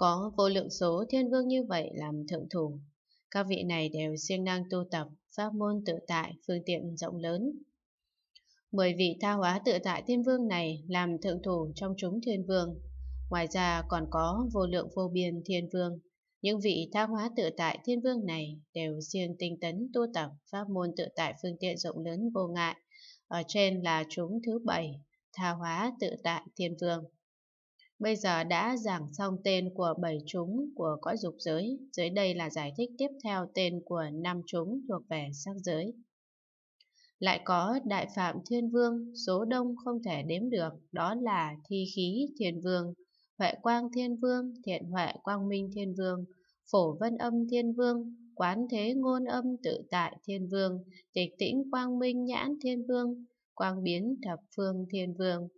Có vô lượng số thiên vương như vậy làm thượng thủ. Các vị này đều siêng năng tu tập, pháp môn tự tại, phương tiện rộng lớn. Mười vị tha hóa tự tại thiên vương này làm thượng thủ trong chúng thiên vương. Ngoài ra còn có vô lượng vô biên thiên vương. Những vị tha hóa tự tại thiên vương này đều siêng tinh tấn tu tập pháp môn tự tại phương tiện rộng lớn vô ngại. Ở trên là chúng thứ bảy, tha hóa tự tại thiên vương. Bây giờ đã giảng xong tên của bảy chúng của cõi dục giới, dưới đây là giải thích tiếp theo tên của năm chúng thuộc về sắc giới. Lại có đại phạm thiên vương, số đông không thể đếm được, đó là thi khí thiên vương, huệ quang thiên vương, thiện huệ quang minh thiên vương, phổ vân âm thiên vương, quán thế ngôn âm tự tại thiên vương, tịch tĩnh quang minh nhãn thiên vương, quang biến thập phương thiên vương,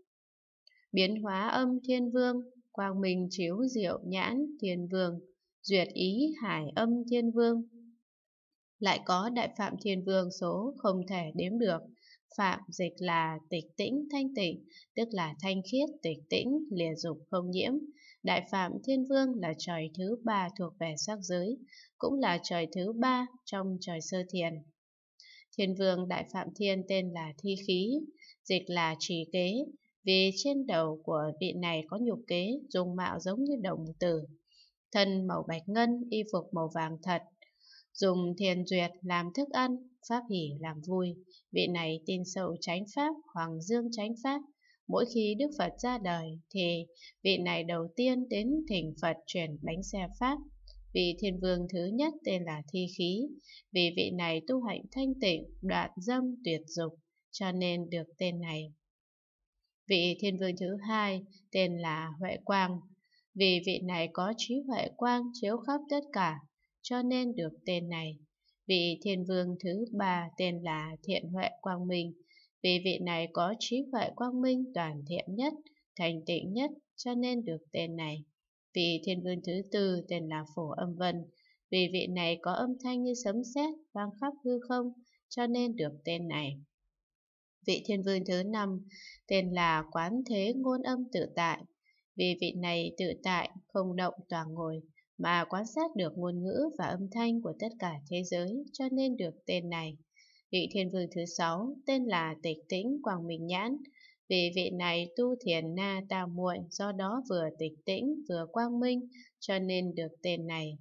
biến hóa âm thiên vương, quang minh chiếu diệu nhãn thiên vương, duyệt ý hải âm thiên vương. Lại có đại phạm thiên vương số không thể đếm được, phạm dịch là tịch tĩnh thanh tịnh, tức là thanh khiết tịch tĩnh, lìa dục không nhiễm. Đại phạm thiên vương là trời thứ ba thuộc về sắc giới, cũng là trời thứ ba trong trời sơ thiền. Thiên vương đại phạm thiên tên là thi khí, dịch là trì kế, vì trên đầu của vị này có nhục kế dùng mạo giống như đồng tử, thân màu bạch ngân, y phục màu vàng thật. Dùng thiền duyệt làm thức ăn, pháp hỷ làm vui, vị này tin sâu tránh pháp, hoàng dương tránh pháp. Mỗi khi Đức Phật ra đời thì vị này đầu tiên đến thỉnh Phật chuyển bánh xe Pháp. Vị thiên vương thứ nhất tên là Thi Khí, vì vị này tu hạnh thanh tịnh, đoạn dâm tuyệt dục, cho nên được tên này. Vị thiên vương thứ hai tên là Huệ Quang. Vì vị này có trí huệ quang chiếu khắp tất cả, cho nên được tên này. Vị thiên vương thứ ba tên là Thiện Huệ Quang Minh. Vì vị này có trí huệ quang minh toàn thiện nhất, thành tịnh nhất, cho nên được tên này. Vị thiên vương thứ tư tên là Phổ Âm Vân. Vì vị này có âm thanh như sấm sét vang khắp hư không, cho nên được tên này vị thiên vương thứ năm tên là Quán Thế Ngôn Âm Tự Tại. Vì vị này tự tại, không động toàn ngồi, mà quan sát được ngôn ngữ và âm thanh của tất cả thế giới cho nên được tên này. Vị thiên vương thứ sáu tên là Tịch Tĩnh Quang Minh Nhãn. Vì vị này tu thiền na tà muội do đó vừa tịch tĩnh vừa quang minh cho nên được tên này.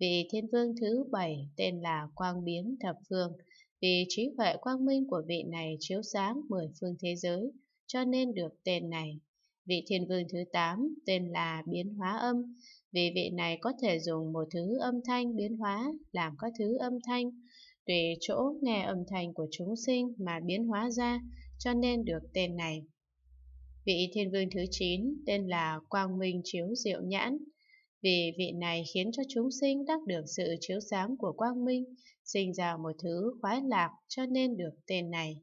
Vị thiên vương thứ bảy tên là Quang Biến Thập Phương. Vì trí huệ quang minh của vị này chiếu sáng mười phương thế giới, cho nên được tên này. Vị thiên vương thứ 8 tên là biến hóa âm, vì vị này có thể dùng một thứ âm thanh biến hóa làm các thứ âm thanh, tùy chỗ nghe âm thanh của chúng sinh mà biến hóa ra, cho nên được tên này. Vị thiên vương thứ 9 tên là Quang Minh Chiếu Diệu Nhãn, vì vị này khiến cho chúng sinh đắc được sự chiếu sáng của Quang Minh, sinh ra một thứ khoái lạc cho nên được tên này.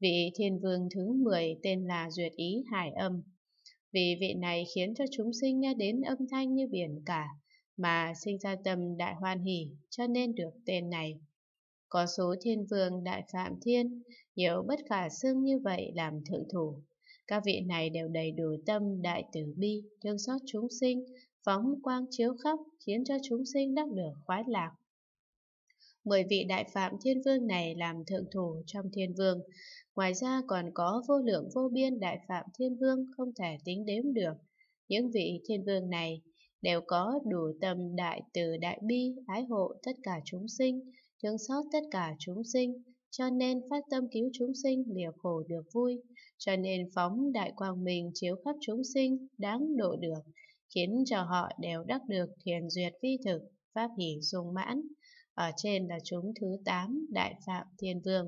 Vị thiên vương thứ 10 tên là Duyệt Ý Hải Âm. Vì vị này khiến cho chúng sinh nghe đến âm thanh như biển cả, mà sinh ra tâm đại hoan hỷ cho nên được tên này. Có số thiên vương đại phạm thiên, hiểu bất khả xương như vậy làm thượng thủ. Các vị này đều đầy đủ tâm đại tử bi, thương xót chúng sinh, phóng quang chiếu khắp khiến cho chúng sinh đắc được khoái lạc. 10 vị đại phạm thiên vương này làm thượng thủ trong thiên vương. Ngoài ra còn có vô lượng vô biên đại phạm thiên vương không thể tính đếm được. Những vị thiên vương này đều có đủ tầm đại từ đại bi, ái hộ tất cả chúng sinh, thương xót tất cả chúng sinh, cho nên phát tâm cứu chúng sinh liều khổ được vui, cho nên phóng đại quang mình chiếu khắp chúng sinh, đáng độ được, khiến cho họ đều đắc được thiền duyệt vi thực, pháp hỷ dung mãn. Ở trên là chúng thứ 8 Đại Phạm Thiên Vương.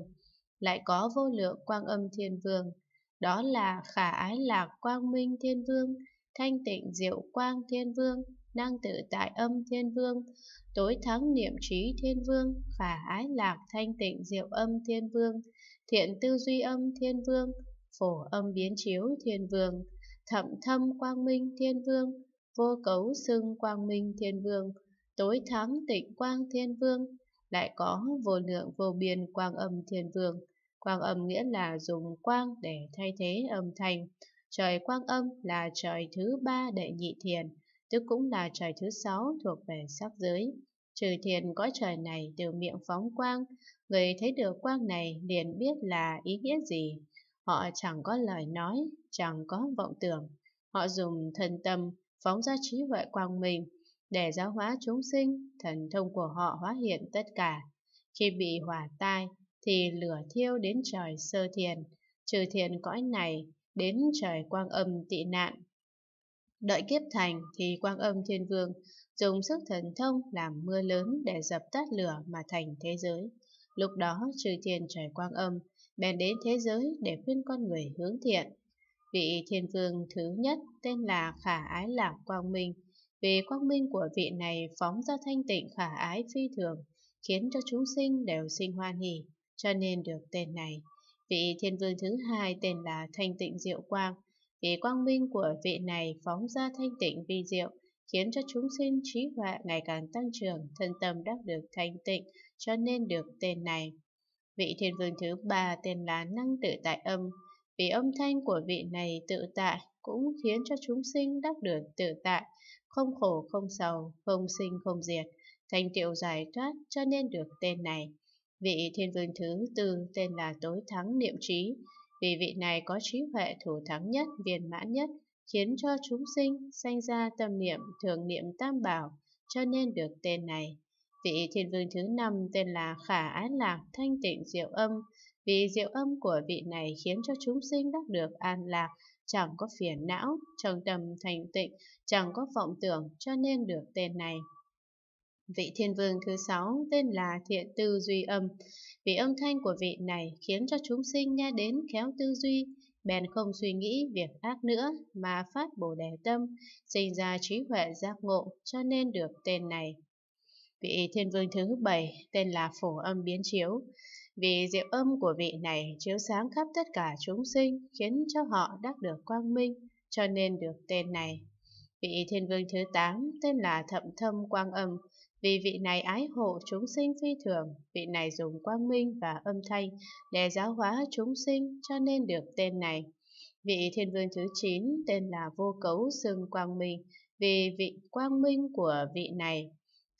Lại có vô lượng quang âm thiên vương. Đó là khả ái lạc quang minh thiên vương, thanh tịnh diệu quang thiên vương, năng tự tại âm thiên vương, tối thắng niệm trí thiên vương, khả ái lạc thanh tịnh diệu âm thiên vương, thiện tư duy âm thiên vương, phổ âm biến chiếu thiên vương, thậm thâm quang minh thiên vương, vô cấu xưng quang minh thiên vương, tối thắng tịnh quang thiên vương, lại có vô lượng vô biên quang âm thiên vương. Quang âm nghĩa là dùng quang để thay thế âm thanh. Trời quang âm là trời thứ ba đệ nhị thiền, tức cũng là trời thứ sáu thuộc về sắc giới. Trừ thiền có trời này từ miệng phóng quang, người thấy được quang này liền biết là ý nghĩa gì. Họ chẳng có lời nói, chẳng có vọng tưởng. Họ dùng thân tâm phóng ra trí huệ quang mình để giáo hóa chúng sinh, thần thông của họ hóa hiện tất cả. Khi bị hỏa tai, thì lửa thiêu đến trời sơ thiền, trừ thiền cõi này, đến trời quang âm tị nạn. Đợi kiếp thành thì quang âm thiên vương dùng sức thần thông làm mưa lớn để dập tắt lửa mà thành thế giới. Lúc đó trừ thiền trời quang âm bèn đến thế giới để khuyên con người hướng thiện. Vị thiên vương thứ nhất tên là Khả Ái Lạc Quang Minh vì quang minh của vị này phóng ra thanh tịnh khả ái phi thường, khiến cho chúng sinh đều sinh hoan hỷ cho nên được tên này. Vị thiên vương thứ hai tên là Thanh Tịnh Diệu Quang, vì quang minh của vị này phóng ra thanh tịnh vi diệu, khiến cho chúng sinh trí huệ ngày càng tăng trưởng, thân tâm đắc được thanh tịnh, cho nên được tên này. Vị thiên vương thứ ba tên là Năng Tự Tại Âm, vì âm thanh của vị này tự tại cũng khiến cho chúng sinh đắc được tự tại, không khổ không sầu, không sinh không diệt, thành tựu giải thoát cho nên được tên này. Vị thiên vương thứ tư tên là tối thắng niệm trí, vì vị này có trí huệ thủ thắng nhất, viên mãn nhất, khiến cho chúng sinh sanh ra tâm niệm thường niệm tam bảo, cho nên được tên này. Vị thiên vương thứ năm tên là khả ái lạc thanh tịnh diệu âm, vì diệu âm của vị này khiến cho chúng sinh đắc được an lạc, chẳng có phiền não, trong tâm thành tịnh, chẳng có vọng tưởng cho nên được tên này. Vị thiên vương thứ sáu tên là Thiện Tư Duy Âm. Vì âm thanh của vị này khiến cho chúng sinh nghe đến khéo tư duy, bèn không suy nghĩ việc ác nữa mà phát bồ đề tâm, sinh ra trí huệ giác ngộ cho nên được tên này. Vị thiên vương thứ bảy tên là Phổ Âm Biến Chiếu. Vì diệu âm của vị này chiếu sáng khắp tất cả chúng sinh, khiến cho họ đắc được quang minh, cho nên được tên này. Vị thiên vương thứ 8 tên là Thậm Thâm Quang Âm, vì vị này ái hộ chúng sinh phi thường, vị này dùng quang minh và âm thanh để giáo hóa chúng sinh cho nên được tên này. Vị thiên vương thứ 9 tên là Vô Cấu Sương Quang Minh, vì vị quang minh của vị này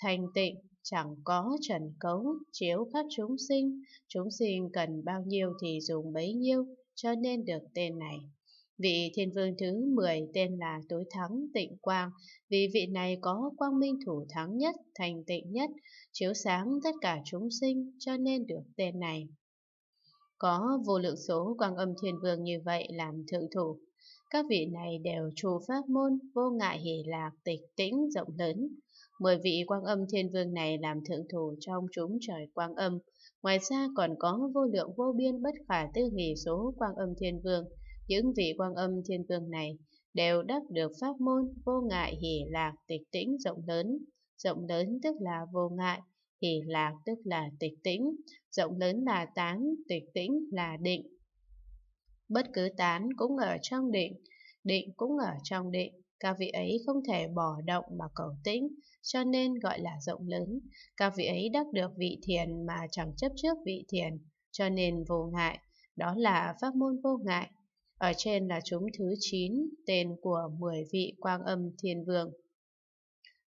thành tịnh chẳng có trần cấu chiếu khắp chúng sinh, chúng sinh cần bao nhiêu thì dùng bấy nhiêu, cho nên được tên này. Vị thiên vương thứ 10 tên là Tối Thắng Tịnh Quang, vì vị này có quang minh thủ thắng nhất, thành tịnh nhất, chiếu sáng tất cả chúng sinh, cho nên được tên này. Có vô lượng số quang âm thiên vương như vậy làm thượng thủ. Các vị này đều trù pháp môn, vô ngại hỷ lạc, tịch tĩnh, rộng lớn, Mười vị quang âm thiên vương này làm thượng thủ trong chúng trời quang âm. Ngoài ra còn có vô lượng vô biên bất khả tư nghỉ số quang âm thiên vương. Những vị quang âm thiên vương này đều đắc được pháp môn vô ngại hỷ lạc tịch tĩnh rộng lớn. Rộng lớn tức là vô ngại, hỷ lạc tức là tịch tĩnh, rộng lớn là tán, tịch tĩnh là định. Bất cứ tán cũng ở trong định, định cũng ở trong định, các vị ấy không thể bỏ động mà cầu tĩnh, cho nên gọi là rộng lớn. Các vị ấy đắc được vị thiền mà chẳng chấp trước vị thiền, cho nên vô ngại, đó là pháp môn vô ngại. Ở trên là chúng thứ 9, tên của 10 vị quang âm thiên vương.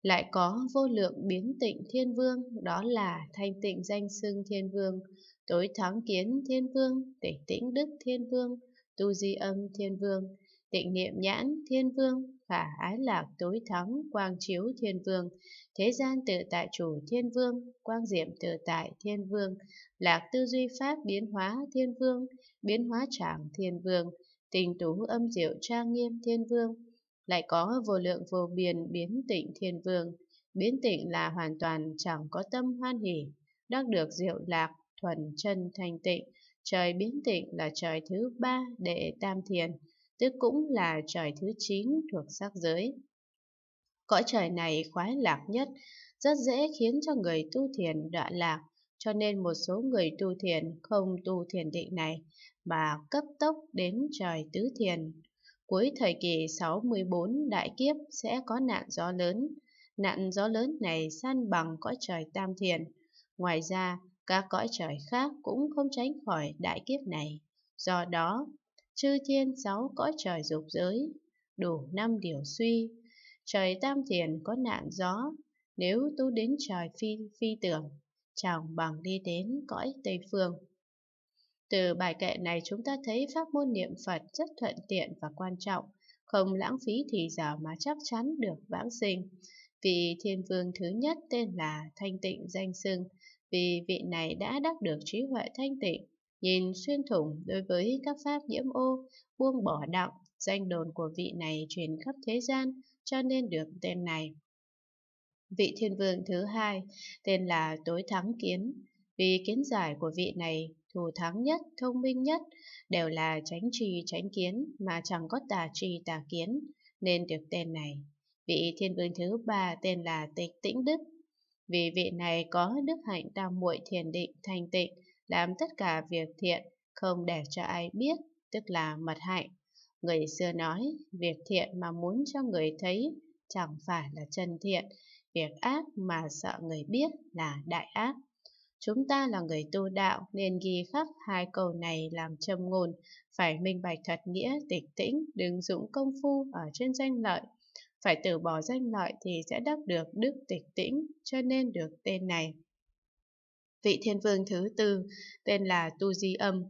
Lại có vô lượng biến tịnh thiên vương, đó là thanh tịnh danh xưng thiên vương, tối thắng kiến thiên vương, tịnh tĩnh đức thiên vương, tu di âm thiên vương, tịnh niệm nhãn thiên vương, khả ái lạc tối thắng quang chiếu thiên vương thế gian tự tại chủ thiên vương quang diệm tự tại thiên vương lạc tư duy pháp biến hóa thiên vương biến hóa tràng thiên vương tình tú âm diệu trang nghiêm thiên vương lại có vô lượng vô biên biến tịnh thiên vương biến tịnh là hoàn toàn chẳng có tâm hoan hỉ đắc được diệu lạc thuần chân thanh tịnh trời biến tịnh là trời thứ ba đệ tam thiền tức cũng là trời thứ 9 thuộc sắc giới. Cõi trời này khoái lạc nhất, rất dễ khiến cho người tu thiền đoạn lạc, cho nên một số người tu thiền không tu thiền định này mà cấp tốc đến trời tứ thiền. Cuối thời kỳ 64 đại kiếp sẽ có nạn gió lớn. Nạn gió lớn này san bằng cõi trời tam thiền. Ngoài ra, các cõi trời khác cũng không tránh khỏi đại kiếp này. Do đó, chư thiên sáu cõi trời dục giới, đủ năm điều suy. Trời tam thiền có nạn gió, nếu tu đến trời phi phi tưởng, chẳng bằng đi đến cõi Tây Phương. Từ bài kệ này chúng ta thấy pháp môn niệm Phật rất thuận tiện và quan trọng, không lãng phí thì giờ mà chắc chắn được vãng sinh. Vì thiên vương thứ nhất tên là Thanh Tịnh danh sưng vì vị này đã đắc được trí huệ thanh tịnh, Nhìn xuyên thủng đối với các pháp nhiễm ô, buông bỏ đạo, danh đồn của vị này truyền khắp thế gian, cho nên được tên này. Vị thiên vương thứ hai, tên là Tối Thắng Kiến, vì kiến giải của vị này thù thắng nhất, thông minh nhất, đều là tránh trì tránh kiến mà chẳng có tà trì tà kiến, nên được tên này. Vị thiên vương thứ ba tên là Tịch Tĩnh Đức, vì vị này có đức hạnh tam muội thiền định thành tịnh, làm tất cả việc thiện, không để cho ai biết, tức là mật hạnh. Người xưa nói, việc thiện mà muốn cho người thấy chẳng phải là chân thiện, việc ác mà sợ người biết là đại ác. Chúng ta là người tu đạo nên ghi khắc hai câu này làm châm ngôn, phải minh bạch thật nghĩa, tịch tĩnh, đừng dũng công phu ở trên danh lợi. Phải từ bỏ danh lợi thì sẽ đắc được đức tịch tĩnh, cho nên được tên này. Vị thiên vương thứ tư tên là Tu Di Âm.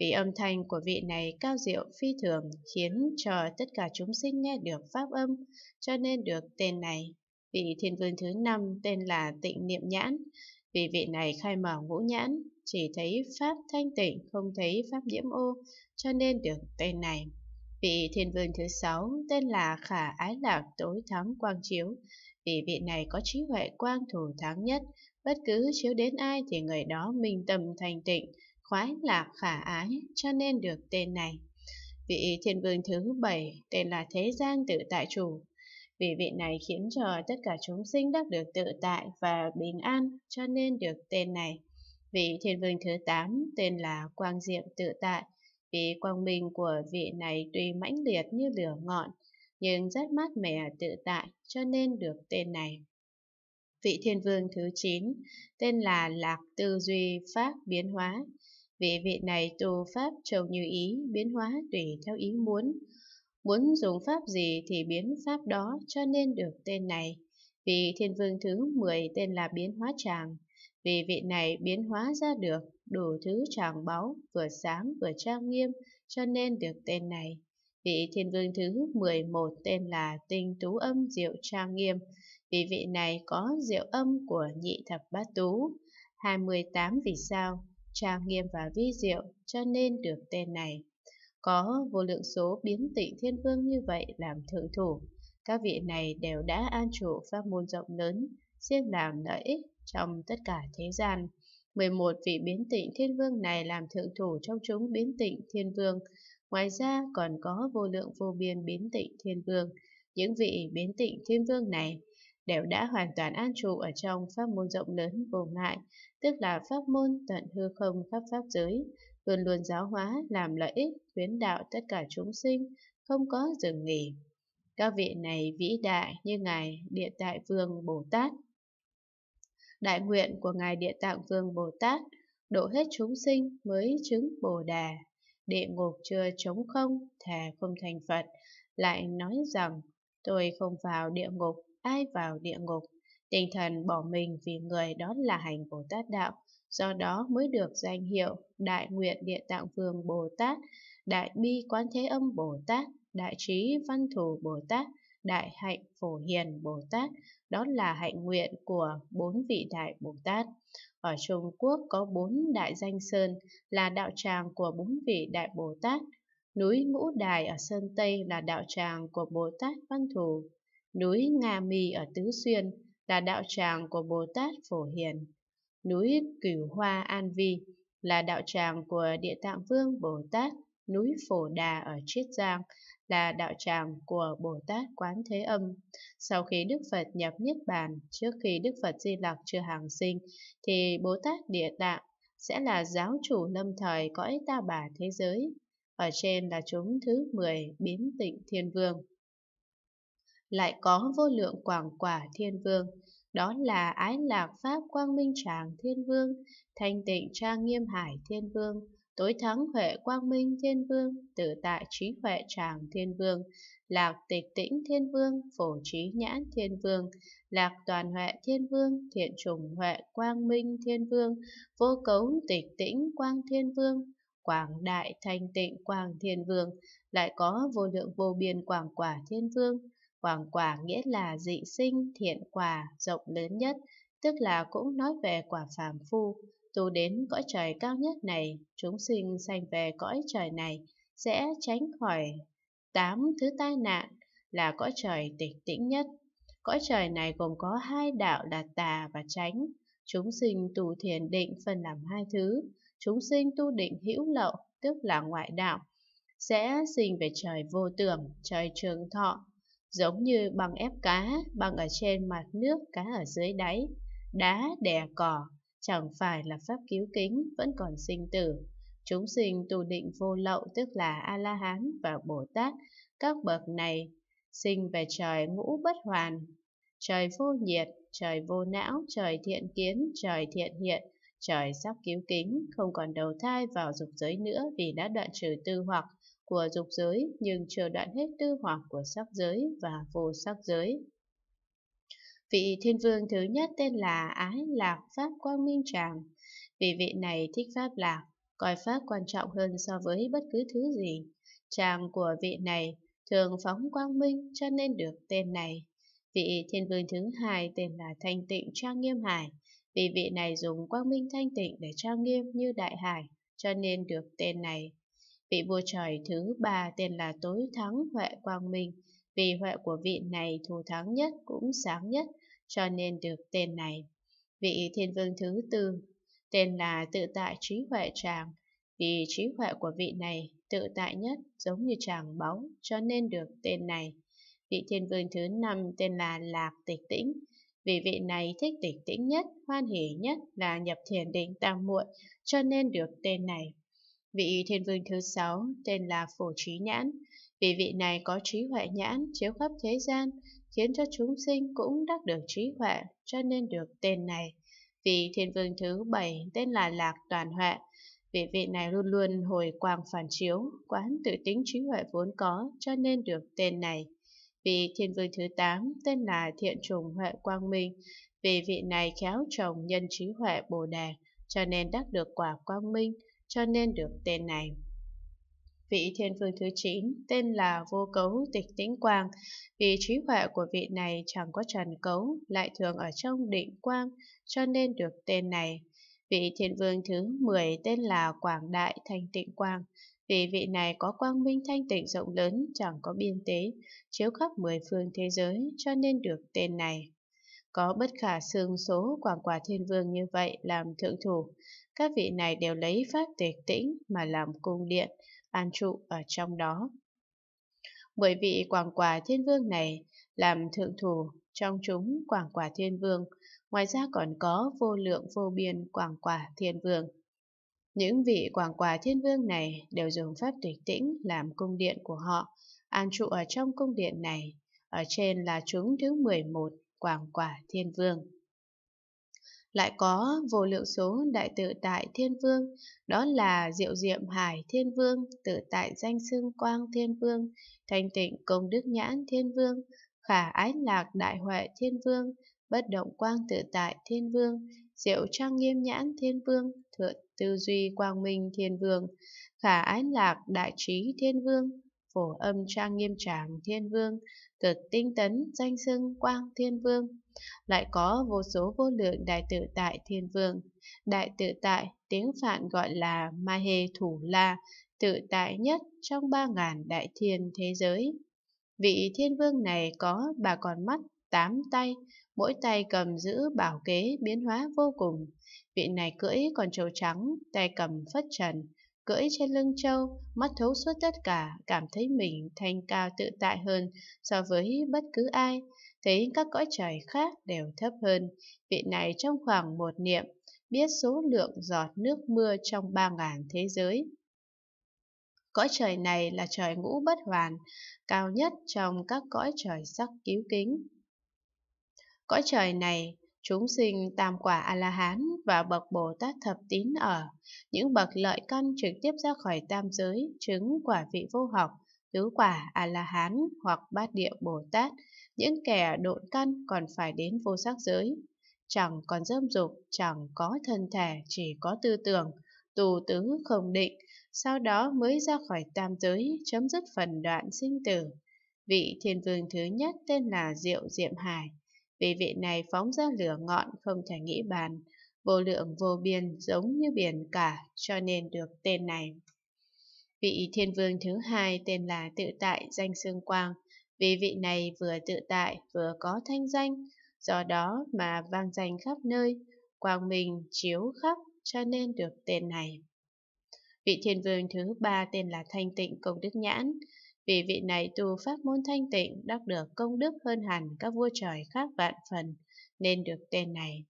Vì âm thanh của vị này cao diệu phi thường khiến cho tất cả chúng sinh nghe được pháp âm, cho nên được tên này. Vị thiên vương thứ năm tên là Tịnh Niệm Nhãn. Vì vị này khai mở ngũ nhãn, chỉ thấy pháp thanh tịnh, không thấy pháp nhiễm ô, cho nên được tên này. Vị thiên vương thứ sáu tên là Khả Ái Lạc Tối Thắng Quang Chiếu. Vì vị này có trí huệ quang thủ thắng nhất, Bất cứ chiếu đến ai thì người đó minh tâm thành tịnh, khoái lạc khả ái, cho nên được tên này. Vị thiên vương thứ bảy tên là Thế Giang Tự Tại Chủ. Vì vị này khiến cho tất cả chúng sinh đắc được tự tại và bình an, cho nên được tên này. Vị thiên vương thứ tám tên là Quang Diệm Tự Tại. Vì quang minh của vị này tuy mãnh liệt như lửa ngọn, nhưng rất mát mẻ tự tại, cho nên được tên này vị thiên vương thứ 9, tên là Lạc Tư Duy Pháp Biến Hóa. Vị vị này tu Pháp trầu như ý, biến hóa tùy theo ý muốn. Muốn dùng Pháp gì thì biến Pháp đó cho nên được tên này. Vị thiên vương thứ 10 tên là Biến Hóa Tràng. Vì vị này biến hóa ra được đủ thứ tràng báu, vừa sáng vừa trang nghiêm, cho nên được tên này. Vị thiên vương thứ 11 tên là Tinh Tú Âm Diệu Trang Nghiêm vì vị này có diệu âm của nhị thập bát tú. 28 vì sao, trang nghiêm và vi diệu cho nên được tên này. Có vô lượng số biến tịnh thiên vương như vậy làm thượng thủ, các vị này đều đã an trụ pháp môn rộng lớn, riêng làm lợi ích trong tất cả thế gian. 11 vị biến tịnh thiên vương này làm thượng thủ trong chúng biến tịnh thiên vương. Ngoài ra còn có vô lượng vô biên biến tịnh thiên vương. Những vị biến tịnh thiên vương này đều đã hoàn toàn an trụ ở trong pháp môn rộng lớn vô ngại, tức là pháp môn tận hư không khắp pháp giới, luôn luôn giáo hóa làm lợi ích khuyến đạo tất cả chúng sinh, không có dừng nghỉ. Các vị này vĩ đại như Ngài Địa Tại Vương Bồ Tát. Đại nguyện của Ngài Địa Tạng Vương Bồ Tát, độ hết chúng sinh mới chứng Bồ Đà. Địa ngục chưa chống không, thà không thành Phật, lại nói rằng tôi không vào địa ngục ai vào địa ngục. Tinh thần bỏ mình vì người đó là hành Bồ Tát Đạo, do đó mới được danh hiệu Đại Nguyện Địa Tạng Vương Bồ Tát, Đại Bi Quán Thế Âm Bồ Tát, Đại Trí Văn Thù Bồ Tát, Đại Hạnh Phổ Hiền Bồ Tát, đó là hạnh nguyện của bốn vị Đại Bồ Tát. Ở Trung Quốc có bốn đại danh sơn là đạo tràng của bốn vị Đại Bồ Tát, Núi Ngũ Đài ở Sơn Tây là đạo tràng của Bồ Tát Văn Thù núi Nga Mi ở Tứ Xuyên là đạo tràng của Bồ Tát Phổ Hiền, núi Cửu Hoa An Vi là đạo tràng của Địa Tạng Vương Bồ Tát, núi Phổ Đà ở Chiết Giang là đạo tràng của Bồ Tát Quán Thế Âm. Sau khi Đức Phật nhập Niết Bàn, trước khi Đức Phật Di Lặc chưa hàng sinh, thì Bồ Tát Địa Tạng sẽ là giáo chủ lâm thời cõi ta bà thế giới. Ở trên là chúng thứ 10 biến tịnh thiên vương lại có vô lượng quảng quả thiên vương, đó là ái lạc pháp quang minh tràng thiên vương, thanh tịnh trang nghiêm hải thiên vương, tối thắng huệ quang minh thiên vương, tự tại trí huệ tràng thiên vương, lạc tịch tĩnh thiên vương, phổ trí nhãn thiên vương, lạc toàn huệ thiên vương, thiện trùng huệ quang minh thiên vương, vô cấu tịch tĩnh quang thiên vương, quảng đại thanh tịnh quang thiên vương, lại có vô lượng vô biên quảng quả thiên vương, Quảng quả nghĩa là dị sinh, thiện quả, rộng lớn nhất, tức là cũng nói về quả phàm phu. Tu đến cõi trời cao nhất này, chúng sinh sanh về cõi trời này, sẽ tránh khỏi tám thứ tai nạn là cõi trời tịch tĩnh nhất. Cõi trời này gồm có hai đạo là tà và tránh. Chúng sinh tu thiền định phần làm hai thứ. Chúng sinh tu định hữu lậu, tức là ngoại đạo, sẽ sinh về trời vô tưởng, trời trường thọ, giống như băng ép cá, băng ở trên mặt nước, cá ở dưới đáy, đá đè cỏ, chẳng phải là pháp cứu kính, vẫn còn sinh tử. Chúng sinh tu định vô lậu tức là A-la-hán và Bồ-Tát, các bậc này sinh về trời ngũ bất hoàn, trời vô nhiệt, trời vô não, trời thiện kiến, trời thiện hiện, trời sắp cứu kính, không còn đầu thai vào dục giới nữa vì đã đoạn trừ tư hoặc của dục giới nhưng chưa đoạn hết tư hoặc của sắc giới và vô sắc giới. Vị thiên vương thứ nhất tên là Ái Lạc Pháp Quang Minh Tràng. Vì vị này thích Pháp Lạc, coi Pháp quan trọng hơn so với bất cứ thứ gì. Tràng của vị này thường phóng quang minh cho nên được tên này. Vị thiên vương thứ hai tên là Thanh Tịnh Trang Nghiêm Hải. Vì vị này dùng quang minh thanh tịnh để trang nghiêm như đại hải, cho nên được tên này. Vị vua trời thứ ba tên là Tối Thắng Huệ Quang Minh, vì huệ của vị này thù thắng nhất cũng sáng nhất, cho nên được tên này. Vị thiên vương thứ tư tên là Tự Tại Trí Huệ Tràng, vì trí huệ của vị này tự tại nhất giống như tràng bóng cho nên được tên này. Vị thiên vương thứ năm tên là Lạc Tịch Tĩnh, vì vị này thích tịch tĩnh nhất, hoan hỉ nhất là nhập thiền định tam muội, cho nên được tên này. Vị thiên vương thứ sáu tên là Phổ Trí Nhãn, vì vị này có trí huệ nhãn chiếu khắp thế gian, khiến cho chúng sinh cũng đắc được trí huệ, cho nên được tên này. Vị thiên vương thứ bảy tên là Lạc Toàn Huệ, vì vị này luôn luôn hồi quang phản chiếu, quán tự tính trí huệ vốn có, cho nên được tên này. Vị thiên vương thứ tám tên là Thiện Trùng Huệ Quang Minh, vì vị này khéo trồng nhân trí huệ Bồ Đề, cho nên đắc được quả quang minh cho nên được tên này. Vị thiên vương thứ 9 tên là Vô Cấu Tịch Tĩnh Quang, vì trí huệ của vị này chẳng có trần cấu, lại thường ở trong định quang, cho nên được tên này. Vị thiên vương thứ 10 tên là Quảng Đại Thanh Tịnh Quang, vì vị này có quang minh thanh tịnh rộng lớn, chẳng có biên tế, chiếu khắp mười phương thế giới, cho nên được tên này. Có bất khả xương số quảng quả thiên vương như vậy làm thượng thủ, các vị này đều lấy pháp tịch tĩnh mà làm cung điện, an trụ ở trong đó. Bởi vị quảng quả thiên vương này làm thượng thủ trong chúng quảng quả thiên vương, ngoài ra còn có vô lượng vô biên quảng quả thiên vương. Những vị quảng quả thiên vương này đều dùng pháp tịch tĩnh làm cung điện của họ, an trụ ở trong cung điện này, ở trên là chúng thứ 11 quảng quả thiên vương. Lại có vô lượng số đại tự tại thiên vương, đó là diệu diệm hải thiên vương, tự tại danh xưng quang thiên vương, thanh tịnh công đức nhãn thiên vương, khả ái lạc đại huệ thiên vương, bất động quang tự tại thiên vương, diệu trang nghiêm nhãn thiên vương, thượng tư duy quang minh thiên vương, khả ái lạc đại trí thiên vương, phổ âm trang nghiêm tràng thiên vương, cực tinh tấn, danh xưng quang thiên vương. Lại có vô số vô lượng đại tự tại thiên vương. Đại tự tại, tiếng Phạn gọi là Ma Hề Thủ La, tự tại nhất trong ba ngàn đại thiên thế giới. Vị thiên vương này có ba còn mắt, tám tay, mỗi tay cầm giữ bảo kế biến hóa vô cùng. Vị này cưỡi con trâu trắng, tay cầm phất trần, cưỡi trên lưng trâu, mắt thấu suốt tất cả, cảm thấy mình thanh cao tự tại hơn so với bất cứ ai, thấy các cõi trời khác đều thấp hơn, vị này trong khoảng một niệm, biết số lượng giọt nước mưa trong ba ngàn thế giới. Cõi trời này là trời ngũ bất hoàn, cao nhất trong các cõi trời sắc cứu kính. Cõi trời này chúng sinh tam quả A-la-hán và bậc Bồ Tát thập tín ở, những bậc lợi căn trực tiếp ra khỏi tam giới, chứng quả vị vô học, tứ quả A-la-hán hoặc bát địa Bồ Tát, những kẻ độn căn còn phải đến vô sắc giới. Chẳng còn dâm dục, chẳng có thân thể, chỉ có tư tưởng, tù tứ không định, sau đó mới ra khỏi tam giới, chấm dứt phần đoạn sinh tử. Vị thiên vương thứ nhất tên là Diệu Diệm Hải, vì vị này phóng ra lửa ngọn không thể nghĩ bàn, vô lượng vô biên giống như biển cả cho nên được tên này. Vị thiên vương thứ hai tên là tự tại danh xương quang, vì vị này vừa tự tại vừa có thanh danh, do đó mà vang danh khắp nơi, quang minh chiếu khắp cho nên được tên này. Vị thiên vương thứ ba tên là Thanh Tịnh Công Đức Nhãn, vì vị này tu pháp môn thanh tịnh đắc được công đức hơn hẳn các vua trời khác vạn phần, nên được tên này.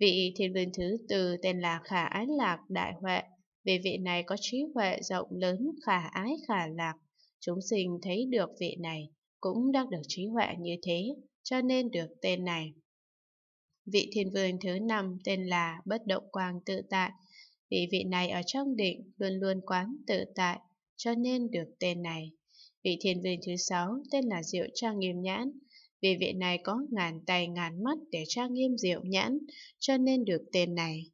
Vị thiên vương thứ tư tên là Khả Ái Lạc Đại Huệ, vì vị này có trí huệ rộng lớn khả ái khả lạc, chúng sinh thấy được vị này cũng đắc được trí huệ như thế, cho nên được tên này. Vị thiên vương thứ năm tên là Bất Động Quang Tự Tại, vì vị này ở trong định luôn luôn quán tự tại, cho nên được tên này. Vị thiên vương thứ sáu tên là Diệu Trang Nghiêm Nhãn. Vì vị này có ngàn tay ngàn mắt để trang nghiêm diệu nhãn, cho nên được tên này.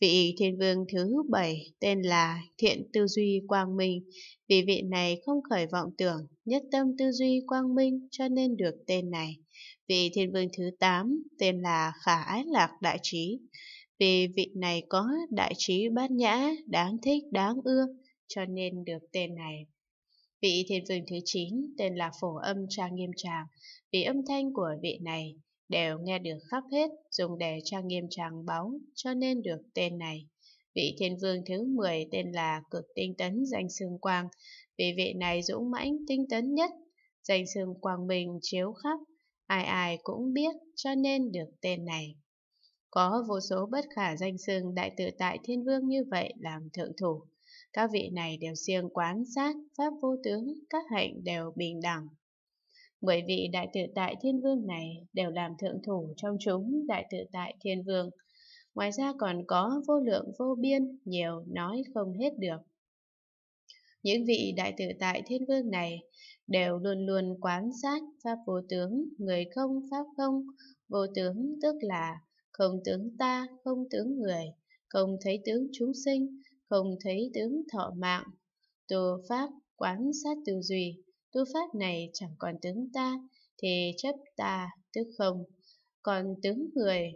Vị thiên vương thứ bảy tên là Thiện Tư Duy Quang Minh. Vì vị này không khởi vọng tưởng, nhất tâm tư duy quang minh cho nên được tên này. Vị thiên vương thứ tám tên là Khả Ái Lạc Đại Trí. Vì vị này có đại trí bát nhã, đáng thích, đáng ưa, cho nên được tên này. Vị thiên vương thứ 9 tên là phổ âm trang nghiêm tràng, vì âm thanh của vị này đều nghe được khắp hết, dùng để trang nghiêm tràng báu, cho nên được tên này. Vị thiên vương thứ 10 tên là cực tinh tấn danh sương quang, vì vị này dũng mãnh tinh tấn nhất, danh sương quang bình chiếu khắp, ai ai cũng biết, cho nên được tên này. Có vô số bất khả danh sương đại tự tại thiên vương như vậy làm thượng thủ, các vị này đều siêng quán sát, pháp vô tướng, các hạnh đều bình đẳng. bởi vị đại tự tại thiên vương này đều làm thượng thủ trong chúng đại tự tại thiên vương. Ngoài ra còn có vô lượng vô biên, nhiều nói không hết được. Những vị đại tự tại thiên vương này đều luôn luôn quán sát pháp vô tướng, người không pháp không, vô tướng tức là không tướng ta, không tướng người, không thấy tướng chúng sinh, không thấy tướng thọ mạng. tu Pháp quán sát tư duy, tu pháp này chẳng còn tướng ta, thì chấp ta, tức không. Còn tướng người